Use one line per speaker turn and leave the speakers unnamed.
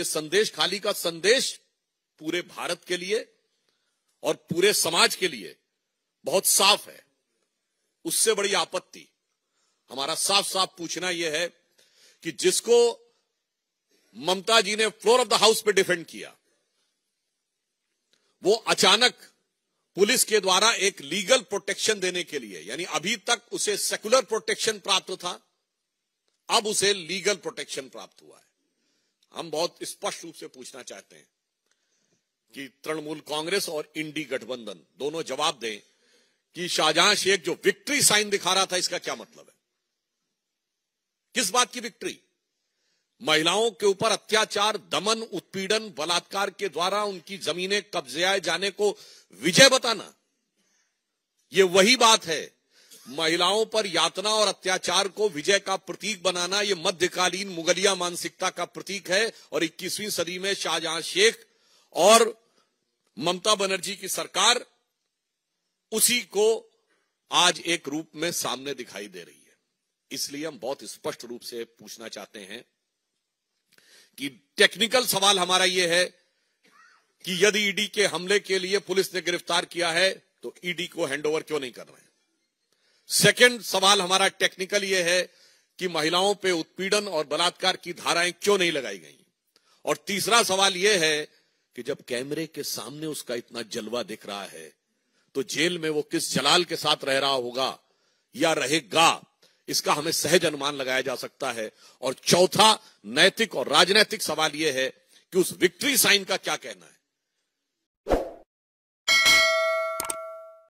ये संदेश खाली का संदेश पूरे भारत के लिए और पूरे समाज के लिए बहुत साफ है उससे बड़ी आपत्ति हमारा साफ साफ पूछना यह है कि जिसको ममता जी ने फ्लोर ऑफ द हाउस पे डिफेंड किया वो अचानक पुलिस के द्वारा एक लीगल प्रोटेक्शन देने के लिए यानी अभी तक उसे सेकुलर प्रोटेक्शन प्राप्त था अब उसे लीगल प्रोटेक्शन प्राप्त हुआ है हम बहुत स्पष्ट रूप से पूछना चाहते हैं कि तृणमूल कांग्रेस और इंडी गठबंधन दोनों जवाब दें कि शाहजहां शेख जो विक्ट्री साइन दिखा रहा था इसका क्या मतलब है किस बात की विक्ट्री महिलाओं के ऊपर अत्याचार दमन उत्पीड़न बलात्कार के द्वारा उनकी जमीनें कब्जाए जाने को विजय बताना ये वही बात है महिलाओं पर यातना और अत्याचार को विजय का प्रतीक बनाना ये मध्यकालीन मुगलिया मानसिकता का प्रतीक है और 21वीं सदी में शाहजहां शेख और ममता बनर्जी की सरकार उसी को आज एक रूप में सामने दिखाई दे रही है इसलिए हम बहुत स्पष्ट रूप से पूछना चाहते हैं कि टेक्निकल सवाल हमारा यह है कि यदि ईडी के हमले के लिए पुलिस ने गिरफ्तार किया है तो ईडी को हैंडओवर क्यों नहीं कर रहे हैं सेकंड सवाल हमारा टेक्निकल ये है कि महिलाओं पे उत्पीड़न और बलात्कार की धाराएं क्यों नहीं लगाई गई और तीसरा सवाल यह है कि जब कैमरे के सामने उसका इतना जलवा दिख रहा है तो जेल में वो किस जलाल के साथ रह रहा होगा या रहेगा इसका हमें सहज अनुमान लगाया जा सकता है और चौथा नैतिक और राजनैतिक सवाल यह है कि उस विक्ट्री साइन का क्या कहना है